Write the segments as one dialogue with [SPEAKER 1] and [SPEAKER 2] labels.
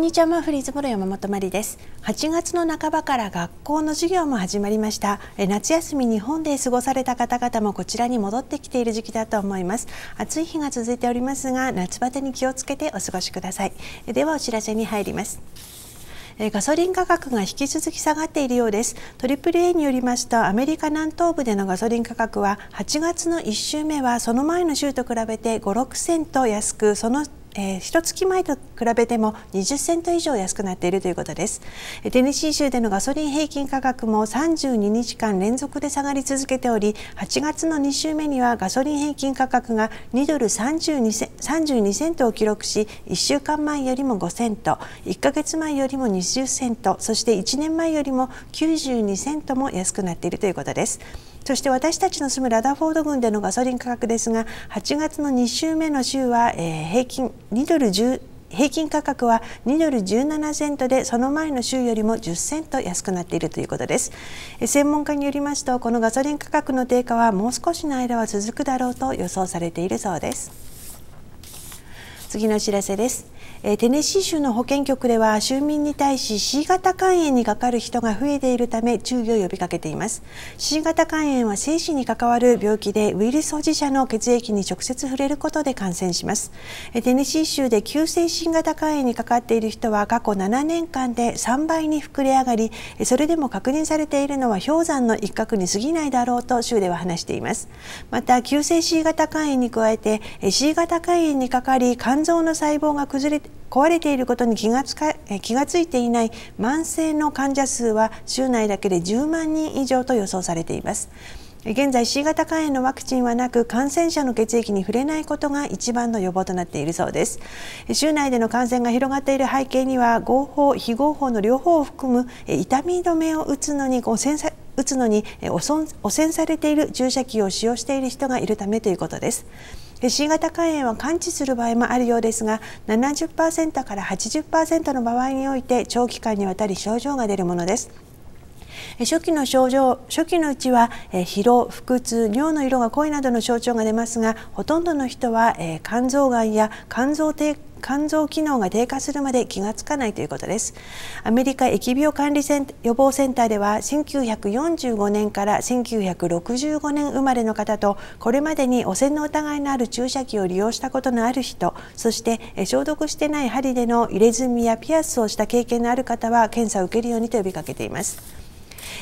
[SPEAKER 1] んにちはマフリーズボロ山本まりです8月の半ばから学校の授業も始まりましたえ夏休み日本で過ごされた方々もこちらに戻ってきている時期だと思います暑い日が続いておりますが夏バテに気をつけてお過ごしくださいではお知らせに入りますガソリン価格が引き続き下がっているようです。AAA によりますとアメリカ南東部でのガソリン価格は8月の1週目はその前の週と比べて5、6セント安くそのえー、1月前と比べても20セント以上安くなっているということですテネシー州でのガソリン平均価格も32日間連続で下がり続けており8月の2週目にはガソリン平均価格が2ドル 32, セ32セントを記録し1週間前よりも5セント1ヶ月前よりも20セントそして1年前よりも92セントも安くなっているということですそして私たちの住むラダフォード郡でのガソリン価格ですが8月の2週目の週は、えー、平均2ドル10平均価格は2ドル17セントでその前の週よりも10セント安くなっているということですえ専門家によりますとこのガソリン価格の低下はもう少しの間は続くだろうと予想されているそうです次のお知らせですえテネシー州の保健局では州民に対し C 型肝炎にかかる人が増えているため注意を呼びかけています C 型肝炎は精神に関わる病気でウイルス保持者の血液に直接触れることで感染しますテネシー州で急性新型肝炎にかかっている人は過去7年間で3倍に膨れ上がりそれでも確認されているのは氷山の一角に過ぎないだろうと州では話していますまた急性 C 型肝炎に加えて C 型肝炎にかかり肝臓の細胞が崩れて壊れていることに気がつか気がついていない慢性の患者数は州内だけで10万人以上と予想されています。現在 C 型肝炎のワクチンはなく感染者の血液に触れないことが一番の予防となっているそうです州内での感染が広がっている背景には合法非合法の両方を含む痛み止めを打つのに汚染さ打つのに汚染されている注射器を使用している人がいるためということです。新型肝炎は完治する場合もあるようですが70%から80%の場合において長期間にわたり症状が出るものです。初期の症状初期のうちは疲労腹痛尿の色が濃いなどの症状が出ますがほとんどの人は肝臓がんや肝臓低下肝臓機能が低下するまで気がつかないということですアメリカ疫病管理予防センターでは1945年から1965年生まれの方とこれまでに汚染の疑いのある注射器を利用したことのある人そして消毒してない針での入れ墨やピアスをした経験のある方は検査を受けるようにと呼びかけています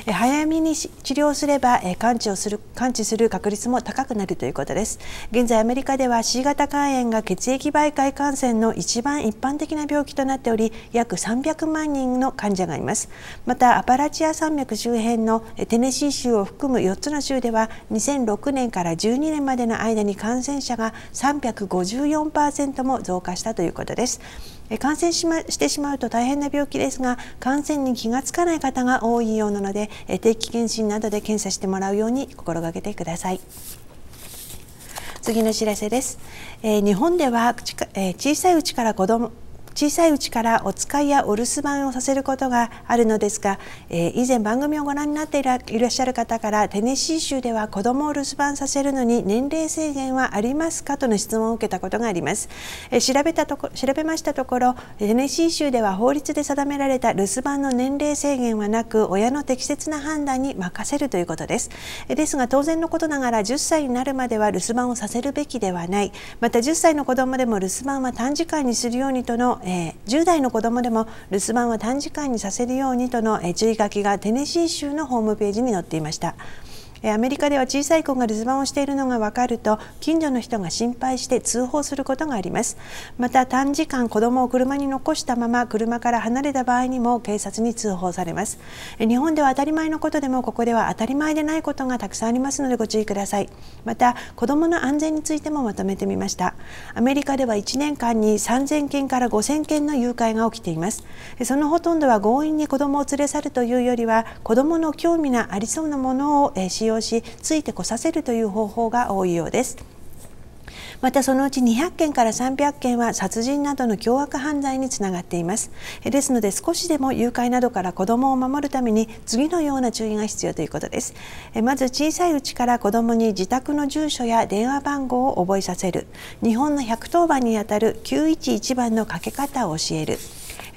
[SPEAKER 1] 早めに治療すれば完治をする完治する確率も高くなるということです現在アメリカでは C 型肝炎が血液媒介感染の一番一般的な病気となっており約300万人の患者がいますまたアパラチア山脈周辺のテネシー州を含む4つの州では2006年から12年までの間に感染者が354%も増加したということです感染し,、ま、してしまうと大変な病気ですが感染に気がつかない方が多いようなので定期検診などで検査してもらうように心がけてください。次の知らせです、えー、日本では、え小さいうちから子ど小さいうちからお使いやお留守番をさせることがあるのですが、えー、以前番組をご覧になっていらっしゃる方からテネシー州では子供を留守番させるのに年齢制限はありますかとの質問を受けたことがあります、えー、調べたとこ調べましたところテネシー州では法律で定められた留守番の年齢制限はなく親の適切な判断に任せるということです、えー、ですが当然のことながら10歳になるまでは留守番をさせるべきではないまた10歳の子供でも留守番は短時間にするようにとのえー、10代の子どもでも留守番は短時間にさせるようにとの、え注意書きがテネシー州のホームページに載っていました。アメリカでは小さい子が留守番をしているのが分かると近所の人が心配して通報することがありますまた短時間子供を車に残したまま車から離れた場合にも警察に通報されます日本では当たり前のことでもここでは当たり前でないことがたくさんありますのでご注意くださいまた子供の安全についてもまとめてみましたアメリカでは1年間に3000件から5000件の誘拐が起きていますそのほとんどは強引に子供を連れ去るというよりは子供の興味がありそうなものを使用用しついてこさせるという方法が多いようです。またそのうち200件から300件は殺人などの凶悪犯罪につながっていますですので少しでも誘拐などから子どもを守るために次のような注意が必要ということですまず小さいうちから子どもに自宅の住所や電話番号を覚えさせる日本の110番にあたる911番のかけ方を教える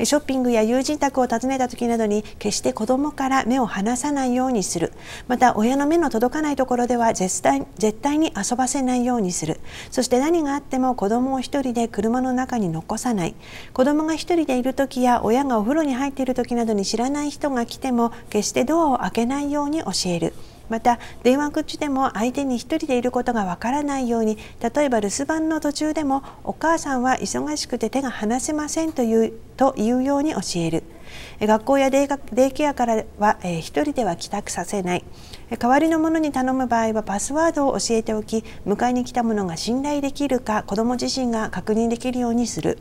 [SPEAKER 1] ショッピングや友人宅を訪ねた時などに決して子どもから目を離さないようにするまた親の目の届かないところでは絶対絶対に遊ばせないようにするそして何があっても子どもを1人で車の中に残さない子どもが1人でいる時や親がお風呂に入っている時などに知らない人が来ても決してドアを開けないように教える。また電話口でも相手に1人でいることがわからないように例えば留守番の途中でも「お母さんは忙しくて手が離せません」というというように教える学校やデイケアからは、えー、1人では帰宅させない代わりの者に頼む場合はパスワードを教えておき迎えに来た者が信頼できるか子ども自身が確認できるようにする。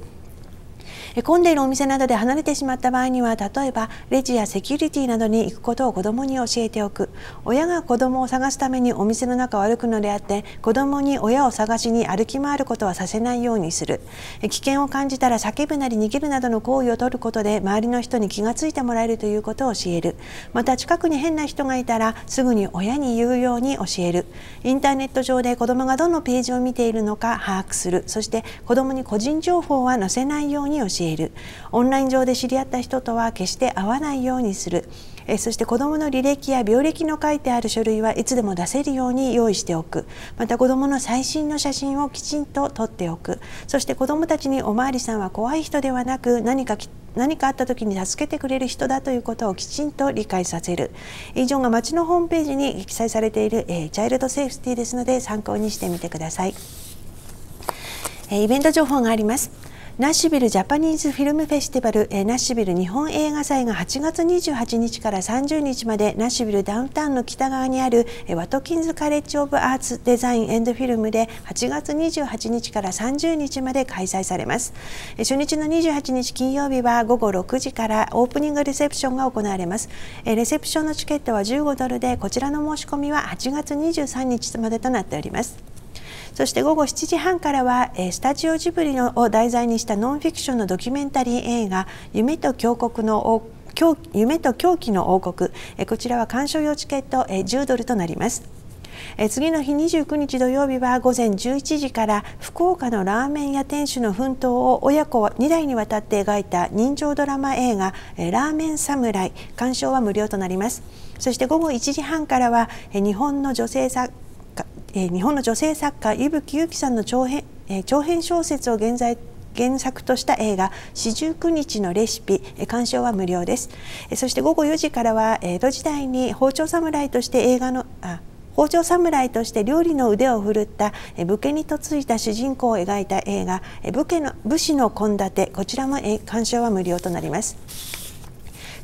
[SPEAKER 1] 混んでいるお店などで離れてしまった場合には例えばレジやセキュリティなどに行くことを子どもに教えておく親が子どもを探すためにお店の中を歩くのであって子どもに親を探しに歩き回ることはさせないようにする危険を感じたら叫ぶなり逃げるなどの行為をとることで周りの人に気がついてもらえるということを教えるまた近くに変な人がいたらすぐに親に言うように教えるインターネット上で子どもがどのページを見ているのか把握するそして子どもに個人情報は載せないように教えるえるオンライン上で知り合った人とは決して会わないようにするえそして子どもの履歴や病歴の書いてある書類はいつでも出せるように用意しておくまた子どもの最新の写真をきちんと撮っておくそして子どもたちにお巡りさんは怖い人ではなく何か何かあった時に助けてくれる人だということをきちんと理解させる以上が町のホームページに記載されている、えー、チャイルドセーフティーですので参考にしてみてください、えイベント情報がありますナッシュビルジャパニーズフィルムフェスティバル、えナッシュビル日本映画祭が8月28日から30日までナッシュビルダウンタウンの北側にある、えワトキンズカレッジオブアーツデザインエンドフィルムで8月28日から30日まで開催されます、え初日の28日金曜日は午後6時からオープニングレセプションが行われます、えレセプションのチケットは15ドルでこちらの申し込みは8月23日までとなっておりますそして午後7時半からは、えー、スタジオジブリのを題材にしたノンフィクションのドキュメンタリー映画「夢と峡谷の王夢と狂気の王国」えこちらは鑑賞用チケット、え10ドルとなります。え次の日29日土曜日は午前11時から福岡のラーメン屋店主の奮闘を親子2代にわたって描いた人情ドラマ映画「ラーメン侍」鑑賞は無料となります。そして午後1時半からは日本の女性作えー、日本の女性作家伊吹ゆきさんの長編,、えー、長編小説を現在原作とした映画「四十九日のレシピ」鑑賞は無料ですそして午後4時からは江戸時代に包丁侍として映画のあ包丁侍として料理の腕を振るった武家に嫁いだ主人公を描いた映画「武家の武士の献立」こちらも鑑賞は無料となります。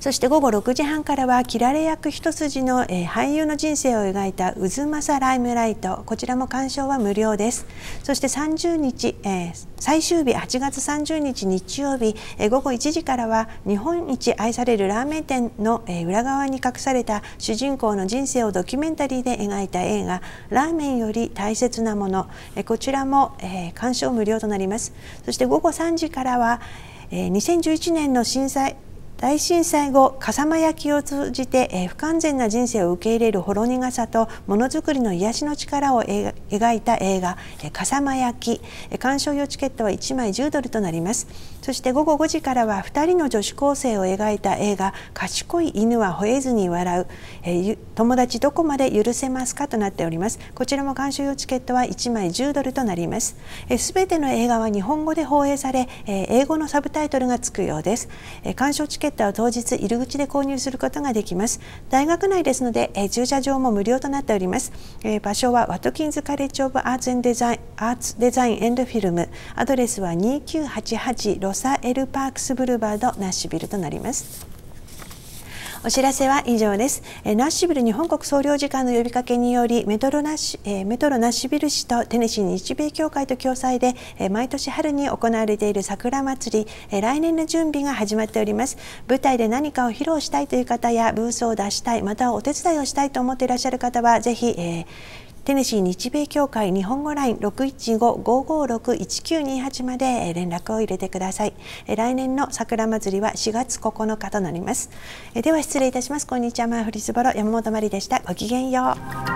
[SPEAKER 1] そして午後6時半からは切られ役一筋の、えー、俳優の人生を描いた「渦政ライムライト」こちらも鑑賞は無料ですそして30日、えー、最終日8月30日日曜日、えー、午後1時からは日本一愛されるラーメン店の、え裏側に隠された主人公の人生をドキュメンタリーで描いた映画「ラーメンより大切なもの」えこちらも、え鑑賞無料となりますそして午後3時からは2011年の震災大震災後笠間焼を通じて、え不完全な人生を受け入れるほろ苦さとものづくりの癒しの力を描いた映画「え笠間焼」鑑賞用チケットは1枚10ドルとなりますそして午後5時からは2人の女子高生を描いた映画「賢い犬は吠えずに笑う」え友達どこまで許せますか?」となっておりますこちらも鑑賞用チケットは1枚10ドルとなりますすべての映画は日本語で放映され、え英語のサブタイトルがつくようです、え鑑賞チケケットは当日入り口で購入することができます大学内ですので、え駐車場も無料となっております、え場所はワトキンズカレッジオブアーツデザインアーツデザインエンドフィルムアドレスは2988ロサエルパークスブルーバードナッシュビルとなりますお知らせは以上です、えナッシュビル日本国総領事館の呼びかけによりメトロナッシュ、えメトロナッシュビル市とテネシー日米協会と共催で、え毎年春に行われている桜祭り、え来年の準備が始まっております舞台で何かを披露したいという方やブースを出したいまたはお手伝いをしたいと思っていらっしゃる方はぜひ、えーテネシー日米協会日本語ライン六一五五五六一九二八まで連絡を入れてください来年の桜祭りは四月九日となりますでは失礼いたしますこんにちはマーフリスボロ山本まりでしたごきげんよう